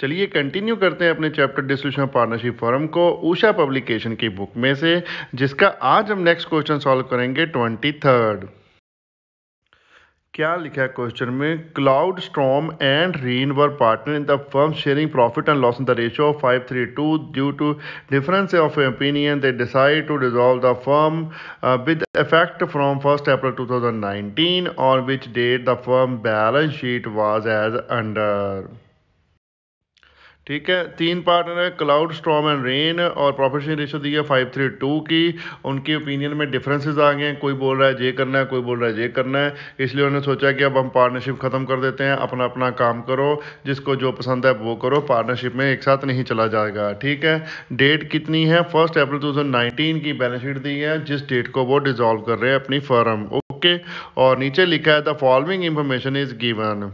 चलिए कंटिन्यू करते हैं अपने चैप्टर डिस्ट्रीब्यूशन पार्टनरशिप फॉरम को उषा पब्लिकेशन की बुक में से जिसका आज हम नेक्स्ट क्वेश्चन सॉल्व करेंगे ट्वेंटी थर्ड क्या लिखा है क्वेश्चन में Cloud Storm and Rain were partner in the firm sharing profit and loss in the ratio of five three two due to difference of opinion they decide to dissolve the firm with first April two thousand 2019 on which date the firm balance sheet was as under ठीक है तीन partner है Cloud Storm and rain और profession ratio दी है five three to की उनकी opinion में डिफरेंसेस आ गए हैं कोई बोल रहा है ये करना है कोई बोल रहा है ये करना है इसलिए उन्होंने सोचा कि अब हम पार्टनरशिप ख़त्म कर देते हैं अपना अपना काम करो जिसको जो पसंद है वो करो पार्टनरशिप में एक साथ नहीं चला जाएगा ठीक है डेट कितनी है फर्स्ट अप्रैल टू की बैलेंस शीट दी है जिस डेट को वो डिजॉल्व कर रहे हैं अपनी फर्म ओके और नीचे लिखा है the following information is given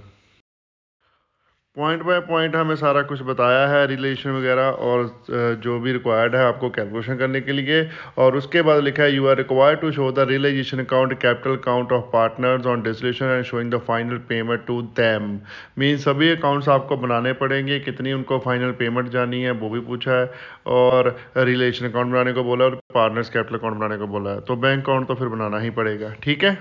point by point हमें सारा कुछ बताया है रिलेशन वगैरह और जो भी रिक्वायर्ड है आपको कैलकुलेशन करने के लिए और उसके बाद लिखा है you are required to show the realisation account capital account of partners on dissolution and showing the final payment to them mean सभी अकाउंट्स आपको बनाने पड़ेंगे कितनी उनको फाइनल पेमेंट जानी है वो भी पूछा है और रिलेशन अकाउंट बनाने को बोला और पार्टनर्स कैपिटल अकाउंट बनाने को बोला है तो बैंक अकाउंट तो फिर बनाना ही पड़ेगा ठीक है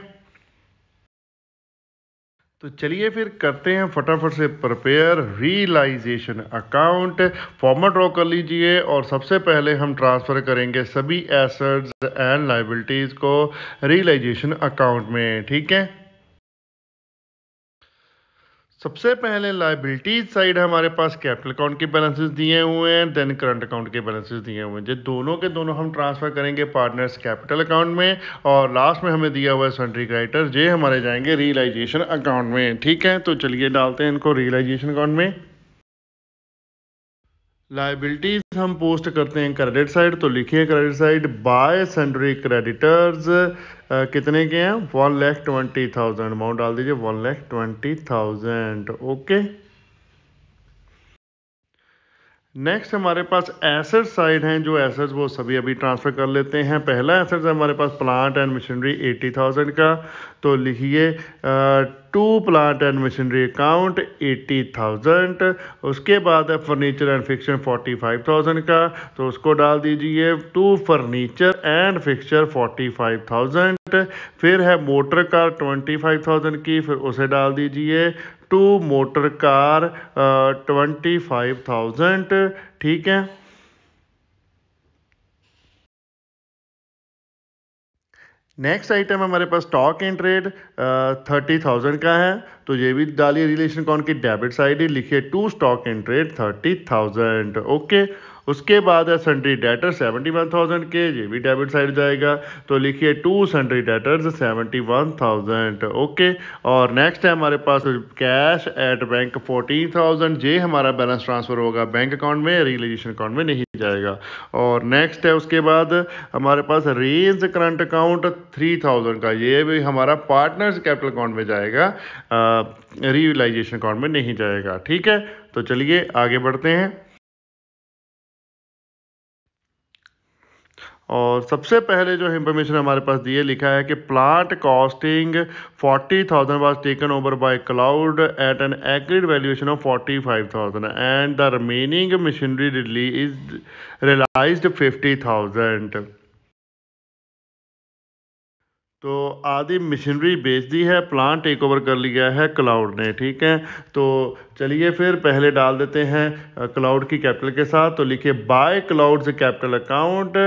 तो चलिए फिर करते हैं फटाफट से prepare realisation account format draw कर लीजिए और सबसे पहले हम ट्रांसफ़र करेंगे सभी एसेट्स एंड लाइबिलिटीज़ को रियलाइजेशन अकाउंट में ठीक है सबसे पहले लाइबिलिटीज साइड हमारे पास कैपिटल अकाउंट के बैलेंसेस दिए हुए हैं देन करंट अकाउंट के बैलेंसेस दिए हुए हैं जो दोनों के दोनों हम ट्रांसफ़र करेंगे पार्टनर्स कैपिटल अकाउंट में और लास्ट में हमें दिया हुआ है सन्ट्री क्राइटर ये हमारे जाएंगे रियलाइजेशन अकाउंट में ठीक है तो चलिए डालते हैं इनको रियलाइजेशन अकाउंट में लाइबिलिटीज हम पोस्ट करते हैं क्रेडिट साइड तो लिखिए credit side by sundry creditors कितने के हैं one lakh twenty thousand amount डाल दीजिए one lakh twenty thousand okay next हमारे पास एसेट साइड हैं जो एसेट्स वो सभी अभी ट्रांसफ़र कर लेते हैं पहला एसेट्स है हमारे पास plant and machinery eighty thousand का तो लिखिए to plant and machinery account eighty thousand उसके बाद है furniture and fixture forty five thousand का तो उसको डाल दीजिए to furniture and fixture forty five thousand फिर है motor car twenty five thousand की फिर उसे डाल दीजिए to motor car twenty five thousand ठीक है नेक्स्ट आइटम हमारे पास stock and trade thirty thousand का है तो ये भी डालिए रिलेशन कौन की डेबिट साइड ही लिखिए to stock and trade thirty thousand okay उसके बाद है sundry debtor seventy one thousand के ये भी डेबिट साइड जाएगा तो लिखिए to sundry debtors seventy one thousand okay और नेक्स्ट है हमारे पास cash at bank fourteen thousand ये हमारा बैलेंस ट्रांसफ़र होगा बैंक अकाउंट में रियलाइजेशन अकाउंट में नहीं जाएगा और नेक्स्ट है उसके बाद हमारे पास Rain's current account three thousand का ये भी हमारा पार्टनर्स कैपिटल अकाउंट में जाएगा रियलाइजेशन अकाउंट में नहीं जाएगा ठीक है तो चलिए आगे बढ़ते हैं और सबसे पहले जो इंफॉर्मेशन हमारे पास दिए लिखा है कि plant costing forty thousand was taken over by Cloud at an agreed valuation of forty five thousand and the remaining machinery realised is realise fifty thousand तो आधी मशीनरी बेच दी है प्लांट टेक ओवर कर लिया है क्लाउड ने ठीक है तो चलिए फिर पहले डाल देते हैं क्लाउड की कैपिटल के साथ तो लिखिए बाय क्लाउड कैपिटल अकाउंट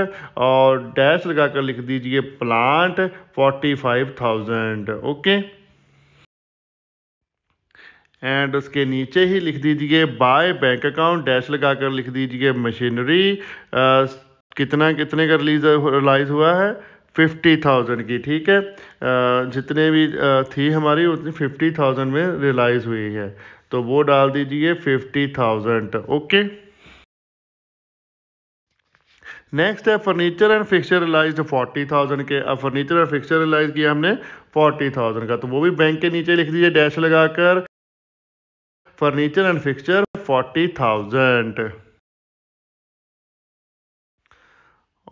और डैश लगा कर लिख दीजिए plant forty five thousand okay and उसके नीचे ही लिख दीजिए बाय बैंक अकाउंट डैश लगा कर लिख दीजिए मशीनरी कितना कितने का रिलीज रिलाइज हुआ है फिफ्टी थाउजेंड की ठीक है जितने भी थी हमारी उतनी फिफ्टी थाउजेंड में रियलाइज हुई है तो वो डाल दीजिए फिफ्टी थाउजेंड ओके नेक्स्ट है furniture and fixture realise forty thousand के अब फर्नीचर और फिक्सचर रिलाइज किया हमने फोर्टी थाउजेंड का तो वो भी बैंक के नीचे लिख दीजिए डैश लगाकर furniture and fixture forty thousand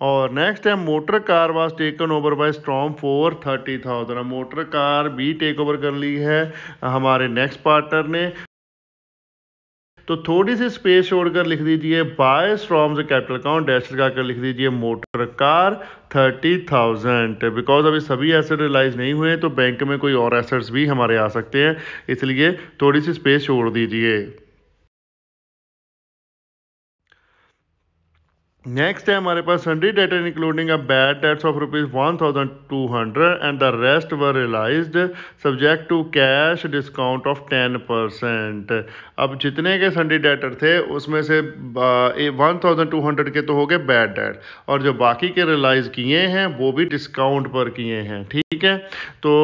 और नेक्स्ट है motor car was taken over by Storm for thirty thousand motor car भी टेक ओवर कर ली है हमारे नेक्स्ट पार्टनर ने तो थोड़ी सी स्पेस छोड़कर लिख दीजिए बाय स्ट्रॉम से कैपिटल काउंट डैश लगाकर लिख दीजिए motor car thirty thousand because अभी सभी एसेट रिलाइज नहीं हुए तो बैंक में कोई और एसेट्स भी हमारे आ सकते हैं इसलिए थोड़ी सी स्पेस छोड़ दीजिए नेक्स्ट है हमारे पास sundry debtor including a bad debts of rupees one thousand two hundred and the rest were realise subject to cash discount of ten percent अब जितने के संडी डेटर थे उसमें से वन थाउजेंड टू हंड्रेड के तो हो गए बैड डेट और जो बाकी के रियलाइज किए हैं वो भी डिस्काउंट पर किए हैं ठीक है तो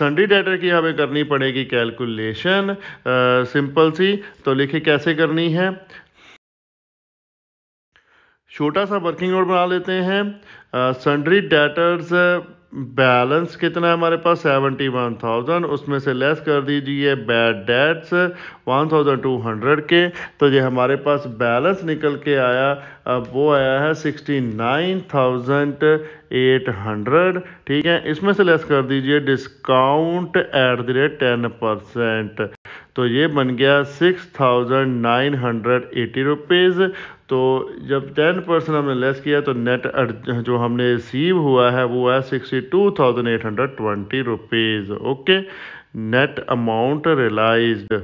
संडी डेटर की हमें करनी पड़ेगी कैलकुलेशन सिंपल सी तो लिखे कैसे करनी है छोटा सा वर्किंग नोट बना लेते हैं सन्ड्री डेटर्स बैलेंस कितना है हमारे पास सेवेंटी वन थाउजेंड उसमें से लेस कर दीजिए bad debts one thousand two hundred के तो ये हमारे पास बैलेंस निकल के आया अब वो आया है sixty nine thousand eight hundred ठीक है इसमें से लेस कर दीजिए discount at the rate ten percent तो ये बन गया six thousand nine hundred eighty rupees तो जब टेन परसेंट हमने लेस किया तो नेट जो हमने रिसीव हुआ है वो है sixty two thousand eight hundred twenty rupees okay net amount realised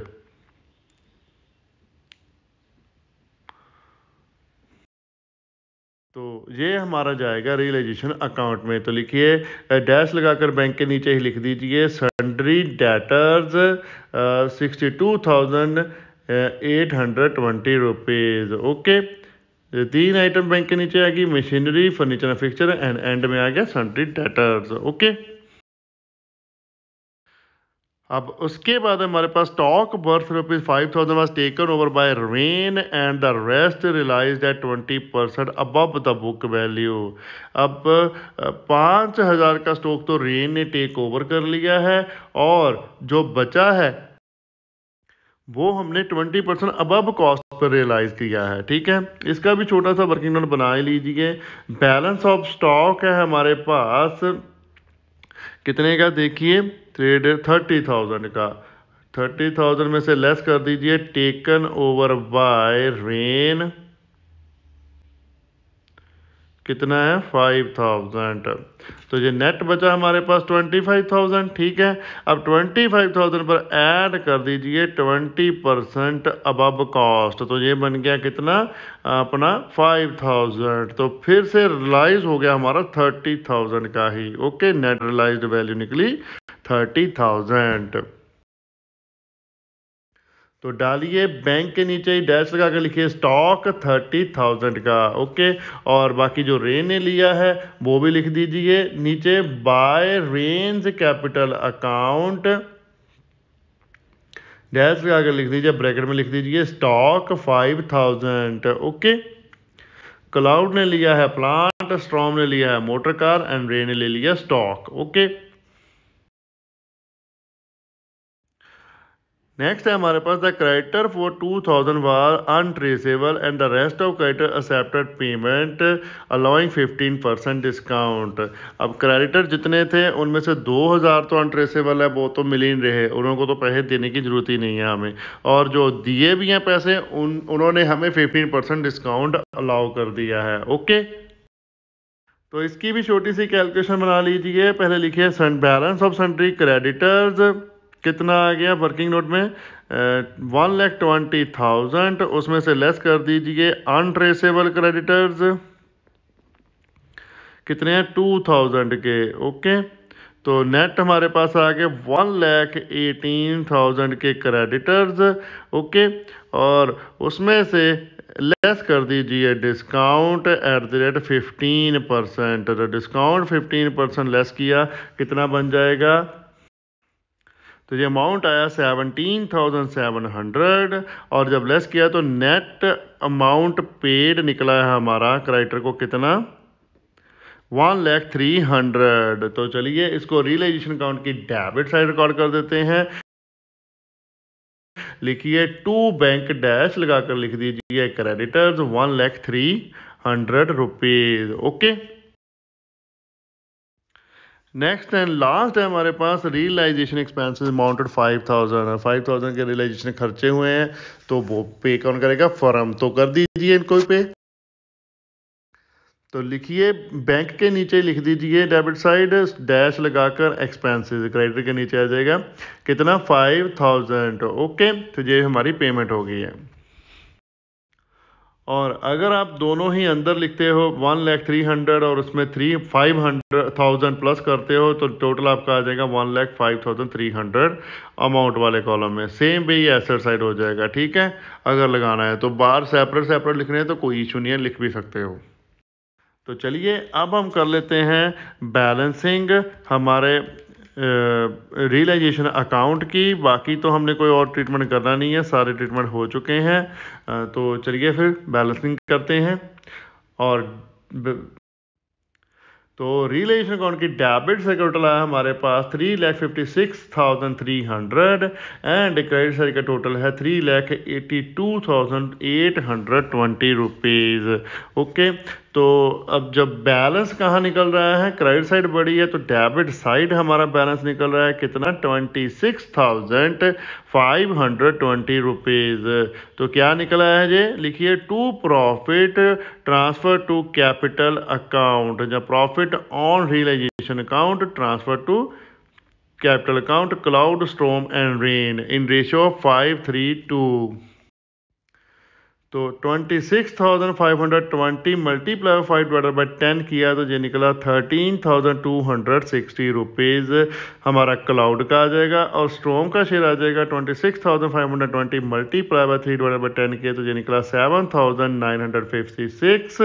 तो ये हमारा जाएगा रियलाइजेशन अकाउंट में तो लिखिए डैश लगाकर बैंक के नीचे ही लिख दीजिए sundry debtors sixty two thousand eight hundred twenty rupees okay तीन आइटम बैंक के नीचे आएगी machinery furniture fixture and and में आ गया सन्ड्री डेटर्स ओके अब उसके बाद हमारे पास stock worth rupees five thousand was taken over by Rain and the rest realise at twenty percent above the book value अब पाँच हज़ार का स्टॉक तो रेन ने टेक ओवर कर लिया है और जो बचा है वो हमने ट्वेंटी परसेंट अबब कॉस्ट पर रियलाइज किया है ठीक है इसका भी छोटा सा वर्किंग नोट बना लीजिए बैलेंस ऑफ स्टॉक है हमारे पास कितने का देखिए थ्री हंड्रेड थर्टी थाउजेंड का थर्टी थाउजेंड में से लेस कर दीजिए टेकन ओवर बाय रेन कितना है फाइव थाउजेंड तो ये नेट बचा हमारे पास ट्वेंटी फाइव थाउजेंड ठीक है अब ट्वेंटी फाइव थाउजेंड पर ऐड कर दीजिए ट्वेंटी परसेंट अबब कॉस्ट तो ये बन गया कितना अपना फाइव थाउजेंड तो फिर से रिलाइज हो गया हमारा थर्टी थाउजेंड का ही ओके नेट रिलाइज वैल्यू निकली थर्टी थाउजेंड तो डालिए बैंक के नीचे ही डैश लगा कर लिखिए स्टॉक थर्टी थाउजेंड का ओके और बाकी जो रेन ने लिया है वो भी लिख दीजिए नीचे by Rain capital account dash लगा कर लिख दीजिए ब्रैकेट में लिख दीजिए stock five thousand okay Cloud ने लिया है प्लांट स्ट्रॉम ने लिया है मोटर कार एंड रे ने ले लिया स्टॉक ओके नेक्स्ट है हमारे पास the creditor for 2000 were untraceable and the rest of creditor accepted payment allowing 15 percent discount अब क्रेडिटर जितने थे उनमें से 2000 तो अनट्रेसेबल है वो तो मिल ही रहे उनको तो पैसे देने की ज़रूरत ही नहीं है हमें और जो दिए भी हैं पैसे उन उन्होंने हमें फिफ्टीन परसेंट डिस्काउंट अलाउ कर दिया है ओके तो इसकी भी छोटी सी कैलकुलेशन बना लीजिए पहले लिखिए बैलेंस ऑफ सेंट्री क्रेडिटर्स कितना आ गया वर्किंग नोट में वन लैख ट्वेंटी थाउजेंड उसमें से लेस कर दीजिए अनट्रेसेबल क्रेडिटर्स कितने हैं टू थाउजेंड के ओके तो नेट हमारे पास आ गए वन लैख एटीन थाउजेंड के क्रेडिटर्स ओके और उसमें से लेस कर दीजिए discount at the rate fifteen percent तो डिस्काउंट फिफ्टीन परसेंट लेस किया कितना बन जाएगा तो ये अमाउंट आया सेवनटीन थाउजेंड सेवन हंड्रेड और जब लेस किया तो नेट अमाउंट पेड निकला है हमारा क्राइटर को कितना वन लैख थ्री हंड्रेड तो चलिए इसको रियलाइजेशन अकाउंट की डेबिट साइड रिकॉर्ड कर देते हैं लिखिए टू बैंक डैश लगाकर लिख दीजिए creditors one lakh three hundred rupees okay next and last है हमारे पास realisation expenses amounted five thousand five thousand के रियलाइजेशन खर्चे हुए हैं तो वो पे कौन करेगा फर्म तो कर दीजिए इनको पे तो लिखिए बैंक के नीचे लिख दीजिए डेबिट साइड डैश लगाकर एक्सपेंसेस क्रेडिट के नीचे आ जाएगा कितना फाइव थाउजेंड ओके तो ये हमारी पेमेंट हो गई है और अगर आप दोनों ही अंदर लिखते हो वन लैख थ्री हंड्रेड और उसमें three five hundred thousand plus करते हो तो टोटल आपका आ जाएगा one lakh five thousand three hundred amount वाले कॉलम में सेम भी ये एसेट साइड हो जाएगा ठीक है अगर लगाना है तो बाहर सेपरेट सेपरेट लिखने हैं तो कोई इशू नहीं है लिख भी सकते हो तो चलिए अब हम कर लेते हैं बैलेंसिंग हमारे रियलाइजेशन अकाउंट की बाकी तो हमने कोई और ट्रीटमेंट करना नहीं है सारे ट्रीटमेंट हो चुके हैं तो चलिए फिर बैलेंसिंग करते हैं और तो रिलेशन अकाउंट की डेबिट से टोटल आया हमारे पास three lakh fifty six thousand three hundred and credit side का टोटल है three lakh eighty two thousand eight hundred twenty rupees okay तो अब जब बैलेंस कहाँ निकल रहा है क्रेडिट साइड बड़ी है तो डेबिट साइड हमारा बैलेंस निकल रहा है कितना twenty six thousand five hundred twenty rupees तो क्या निकला है ये लिखिए to profit transfer to capital account या profit on realisation account transfer to capital account Cloud Storm and Rain in ratio five three two तो twenty six thousand five hundred twenty multiply five divided by ten किया तो ये निकला thirteen thousand two hundred sixty rupees हमारा Cloud का आ जाएगा और स्ट्रोम का शेयर आ जाएगा twenty six thousand five hundred twenty multiply by three divided by ten किया तो ये निकला seven thousand nine hundred fifty six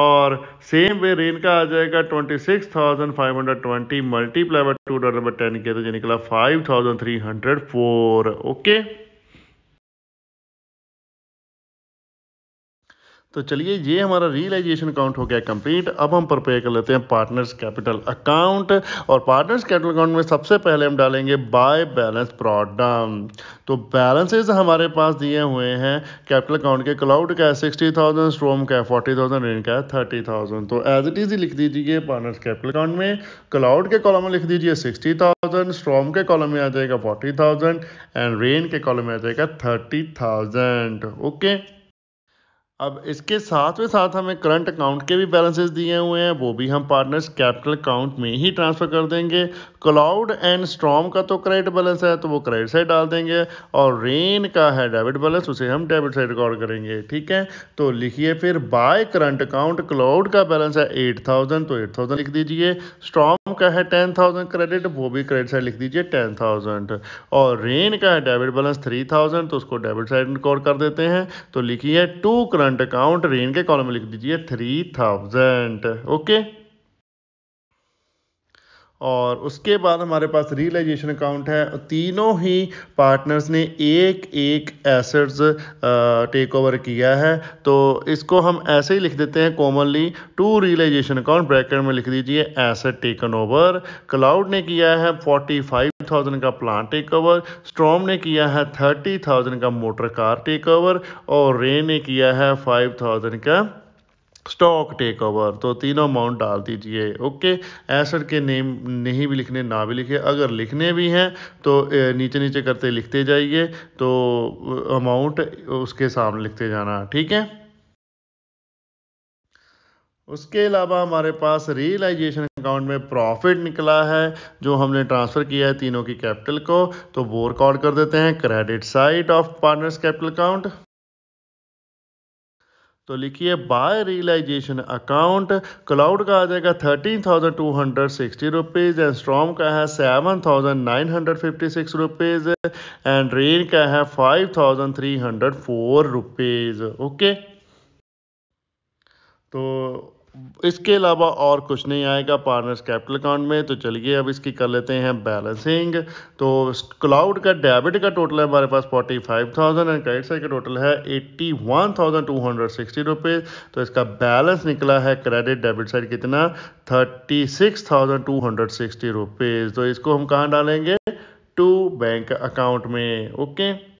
और सेम वे रेन का आ जाएगा twenty six thousand five hundred twenty multiply by two dollar by ten किया तो ये निकला five thousand three hundred four okay तो चलिए ये हमारा रियलाइजेशन अकाउंट हो गया कंप्लीट अब हम प्रपेयर कर लेते हैं पार्टनर्स कैपिटल अकाउंट और पार्टनर्स कैपिटल अकाउंट में सबसे पहले हम डालेंगे बाय बैलेंस प्रॉडम तो बैलेंसेस हमारे पास दिए हुए हैं कैपिटल अकाउंट के क्लाउड का है सिक्सटी थाउजेंड स्ट्रोम का है फोर्टी थाउजेंड रेन का है थर्टी थाउजेंड तो एज इट इज़ लिख दीजिए पार्टनर्स कैपिटल अकाउंट में क्लाउड के कॉलम में लिख दीजिए सिक्सटी थाउजेंड स्ट्रोम के कॉलम में आ जाएगा फोर्टी थाउजेंड एंड रेन के कॉलम में आ जाएगा थर्टी थाउजेंड ओके अब इसके साथ में साथ हमें करंट अकाउंट के भी बैलेंसेस दिए हुए हैं वो भी हम पार्टनर्स कैपिटल अकाउंट में ही ट्रांसफ़र कर देंगे क्लाउड एंड स्ट्रॉम का तो क्रेडिट बैलेंस है तो वो क्रेडिट साइड डाल देंगे और रेन का है डेबिट बैलेंस उसे हम डेबिट साइड रिकॉर्ड करेंगे ठीक है तो लिखिए फिर बाय करंट अकाउंट क्लाउड का बैलेंस है एट थाउजेंड तो एट थाउजेंड लिख दीजिए स्ट्रॉम का है टेन थाउजेंड क्रेडिट वो भी क्रेडिट साइड लिख दीजिए टेन थाउजेंड और रेन का है डेबिट बैलेंस थ्री थाउजेंड तो उसको डेबिट साइड रिकॉर्ड कर देते हैं तो लिखिए टू करंट अकाउंट रेन के कॉलम में लिख दीजिए थ्री थाउजेंड ओके और उसके बाद हमारे पास रियलाइजेशन अकाउंट है तीनों ही पार्टनर्स ने एक एक एसेट्स टेक ओवर किया है तो इसको हम ऐसे ही लिख देते हैं commonly to realisation account bracket में लिख दीजिए एसेट टेकन ओवर क्लाउड ने किया है फोर्टी फाइव थाउजेंड का प्लांट टेक ओवर स्ट्रॉम ने किया है थर्टी थाउजेंड का मोटर कार टेक ओवर और रे ने किया है फाइव थाउजेंड का स्टॉक टेक ओवर तो तीनों अमाउंट डाल दीजिए ओके एसेट के नेम नहीं भी लिखने ना भी लिखे अगर लिखने भी हैं तो नीचे नीचे करते लिखते जाइए तो अमाउंट उसके सामने लिखते जाना ठीक है उसके अलावा हमारे पास रियलाइजेशन अकाउंट में प्रॉफिट निकला है जो हमने ट्रांसफ़र किया है तीनों की कैपिटल को तो वो रिकॉर्ड कर देते हैं credit side of partners capital account तो लिखिए बाय रियलाइजेशन अकाउंट क्लाउड का आ जाएगा thirteen thousand two hundred sixty rupees and Storm का है seven thousand nine hundred fifty six rupees and Rain का है five thousand three hundred four rupees okay तो इसके अलावा और कुछ नहीं आएगा पार्टनर्स कैपिटल अकाउंट में तो चलिए अब इसकी कर लेते हैं बैलेंसिंग तो क्लाउड का डेबिट का टोटल है हमारे पास forty five thousand and credit side का टोटल है eighty one thousand two hundred sixty rupees तो इसका बैलेंस निकला है क्रेडिट डेबिट साइड कितना thirty six thousand two hundred sixty rupees तो इसको हम कहाँ डालेंगे टू बैंक अकाउंट में ओके okay?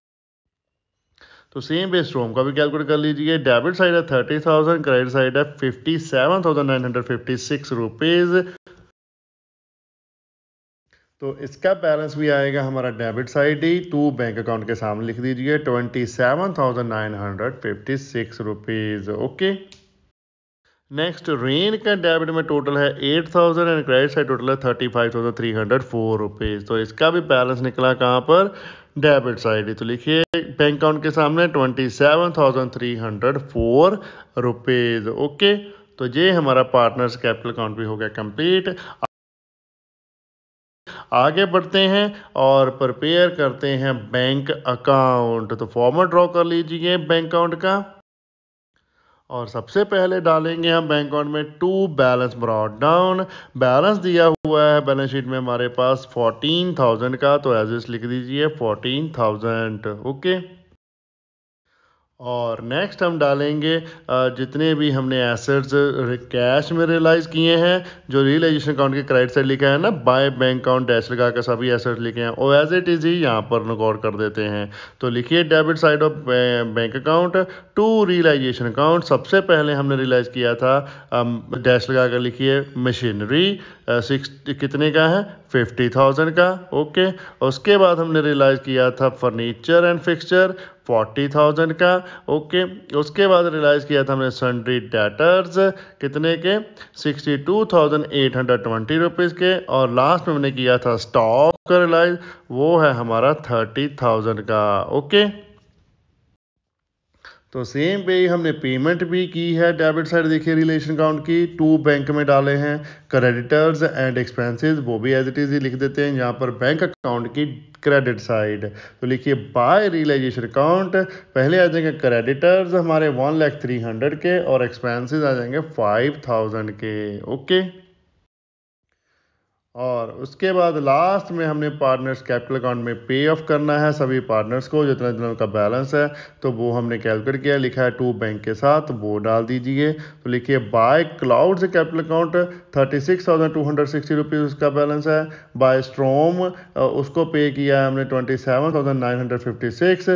तो सेम बेस रोम का भी कैलकुलेट कर लीजिए डेबिट साइड है थर्टी थाउजेंड क्रेडिट साइड है fifty seven thousand nine hundred fifty six rupees तो इसका बैलेंस भी आएगा हमारा डेबिट साइड ही टू बैंक अकाउंट के सामने लिख दीजिए twenty seven thousand nine hundred fifty six rupees okay next Rain का डेबिट में टोटल है eight thousand and credit side total है thirty five thousand three hundred four rupees तो इसका भी बैलेंस निकला कहाँ पर डेबिट साइड तो लिखिए बैंक अकाउंट के सामने twenty seven thousand three hundred four rupees okay तो ये हमारा पार्टनर्स कैपिटल अकाउंट भी हो गया कंप्लीट आगे बढ़ते हैं और प्रिपेयर करते हैं बैंक अकाउंट तो फॉर्मेट ड्रॉ कर लीजिए बैंक अकाउंट का और सबसे पहले डालेंगे हम बैंक अकाउंट में to balance brought down balance दिया हुआ है बैलेंस शीट में हमारे पास फोर्टीन थाउजेंड का तो एज इस लिख दीजिए फोर्टीन थाउजेंड ओके और नेक्स्ट हम डालेंगे जितने भी हमने एसेट्स कैश में रियलाइज़ किए हैं जो रियलाइजेशन अकाउंट के क्रेडिट साइड लिखा है ना बाय बैंक अकाउंट डैश लगा के सभी एसेट्स लिखे हैं और एज इट इज़ ही यहाँ पर रिकॉर्ड कर देते हैं तो लिखिए debit side of bank account to realisation account सबसे पहले हमने रियलाइज़ किया था डैश लगा कर लिखिए मशीनरी सिक्स कितने का है फिफ्टी थाउजेंड का ओके उसके बाद हमने रियलाइज़ किया था furniture and fixture forty thousand का ओके उसके बाद रियलाइज़ किया था हमने सन्ड्री डेटर्स कितने के sixty two thousand eight hundred twenty rupees के और लास्ट में हमने किया था स्टॉक का रियलाइज वो है हमारा थर्टी थाउजेंड का ओके तो सेम पे ही हमने पेमेंट भी की है डेबिट साइड देखिए रिलेशन अकाउंट की टू बैंक में डाले हैं क्रेडिटर्स एंड एक्सपेंसेस वो भी एज इट इज ही लिख देते हैं यहाँ पर बैंक अकाउंट की क्रेडिट साइड तो लिखिए बाय रियलाइजेशन अकाउंट पहले आ जाएंगे क्रेडिटर्स हमारे वन लैख थ्री हंड्रेड के और एक्सपेंसेस आ जाएंगे फाइव थाउजेंड के ओके और उसके बाद लास्ट में हमने पार्टनर्स कैपिटल अकाउंट में पे ऑफ करना है सभी पार्टनर्स को जितना जितना उनका बैलेंस है तो वो हमने कैलकुलेट किया लिखा है टू बैंक के साथ वो डाल दीजिए तो लिखिए बाय क्लाउड से capital account thirty six thousand two hundred sixty rupees उसका बैलेंस है बाय स्ट्रोम उसको पे किया है हमने twenty seven thousand nine hundred fifty six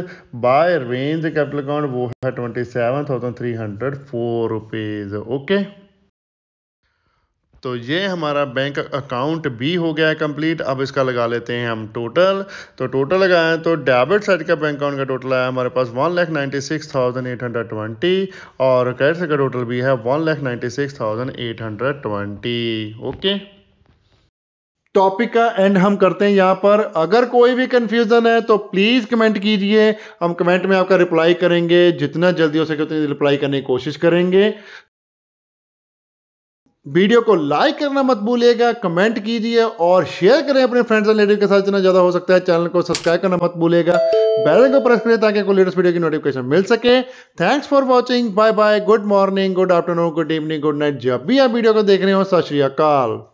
by Rain capital account वो है twenty seven thousand three hundred four rupees okay तो ये हमारा बैंक अकाउंट भी हो गया है कंप्लीट अब इसका लगा लेते हैं हम टोटल तो टोटल लगाएं तो डेबिट साइड का बैंक अकाउंट का टोटल आया हमारे पास one lakh ninety six thousand eight hundred twenty और क्रेडिट का टोटल भी है one lakh ninety six thousand eight hundred twenty okay topic का एंड हम करते हैं यहाँ पर अगर कोई भी कंफ्यूजन है तो प्लीज़ कमेंट कीजिए हम कमेंट में आपका रिप्लाई करेंगे जितना जल्दी हो सके उतनी रिप्लाई करने की कोशिश करेंगे वीडियो को लाइक करना मत भूलिएगा कमेंट कीजिए और शेयर करें अपने फ्रेंड्स एंड रिलेटिव के साथ जितना ज़्यादा हो सकता है चैनल को सब्सक्राइब करना मत भूलिएगा बेल को प्रेस करें ताकि आपको लेटेस्ट वीडियो की नोटिफिकेशन मिल सके thanks for watching bye bye good morning good afternoon good evening good night जब भी आप वीडियो को देख रहे हो सत श्रीकाल